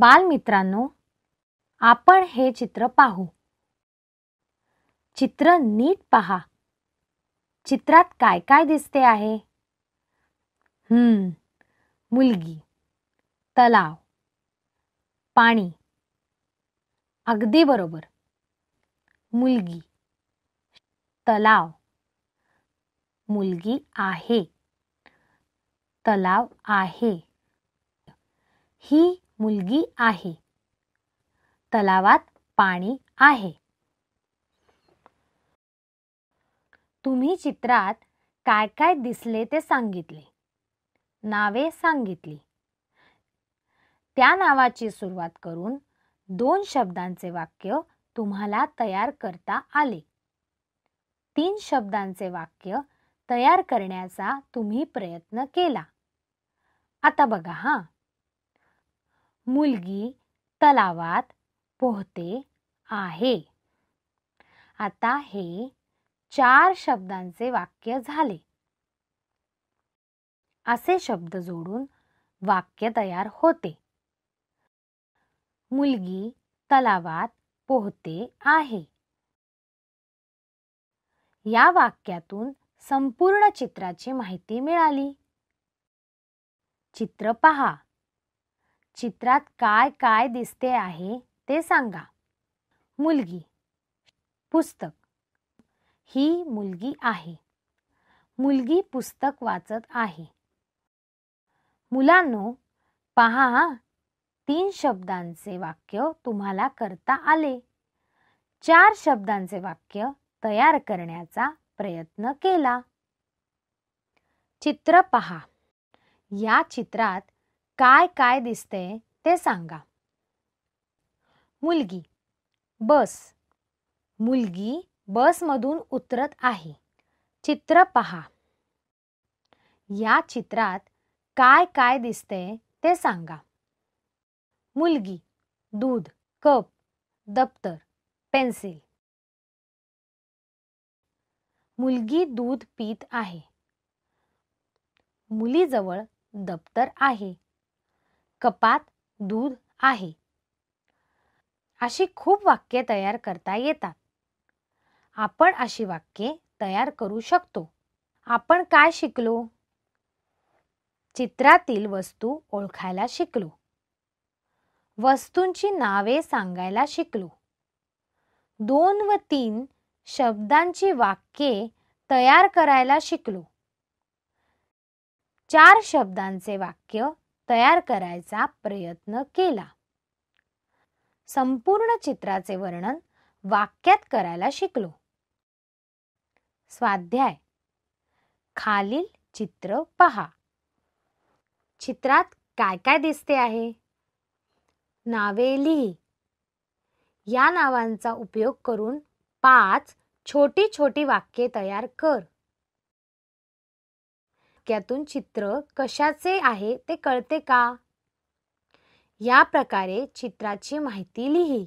बालमित्रांनो आपण हे चित्र पाहू चित्र नीट पहा चित्रात काय काय दिसते आहे हम्म मुलगी तलाव पाणी अगदी बरोबर मुलगी तलाव मुलगी आहे तलाव आहे ही मुलगी आहे तलावात पाणी आहे तुम्ही चित्रात काय काय दिसले ते सांगितले नावे सांगितली त्या नावाची सुरुवात करून दोन शब्दांचे वाक्य तुम्हाला तयार करता आले तीन शब्दांचे वाक्य तयार करण्याचा तुम्ही प्रयत्न केला आता बघा हां मुलगी तलावात पोहते आहे आता हे चार शब्दांचे वाक्य झाले असे शब्द जोडून वाक्य तयार होते मुलगी तलावात पोहते आहे या वाक्यातून संपूर्ण चित्राची माहिती मिळाली चित्र पहा चित्रात काय काय दिसते आहे ते सांगा मुलगी पुस्तक ही मुलगी आहे मुलगी पुस्तक वाचत आहे मुलांनो पहा तीन शब्दांचे वाक्य तुम्हाला करता आले चार शब्दांचे वाक्य तयार करण्याचा प्रयत्न केला चित्र पहा या चित्रात काय काय दिसते ते सांगा मुलगी बस मुलगी बसमधून उतरत आहे चित्र पहा या चित्रात काय काय दिसते ते सांगा मुलगी दूध कप दप्तर पेन्सिल मुलगी दूध पीत आहे मुलीजवळ दप्तर आहे कपात दूध आहे अशी खूप वाक्ये तयार करता येतात आपण अशी वाक्ये तयार करू शकतो आपण काय शिकलो चित्रातील वस्तू ओळखायला शिकलो वस्तूंची नावे सांगायला शिकलो दोन व तीन शब्दांची वाक्ये तयार करायला शिकलो चार शब्दांचे वाक्य तयार करायचा प्रयत्न केला संपूर्ण चित्राचे वर्णन वाक्यात करायला शिकलो स्वाध्याय खालील चित्र पहा चित्रात काय काय दिसते आहे नावे लिही या नावांचा उपयोग करून पाच छोटी छोटी वाक्ये तयार कर वाक्यातून चित्र कशाचे आहे ते कळते का या प्रकारे चित्राची माहिती लिही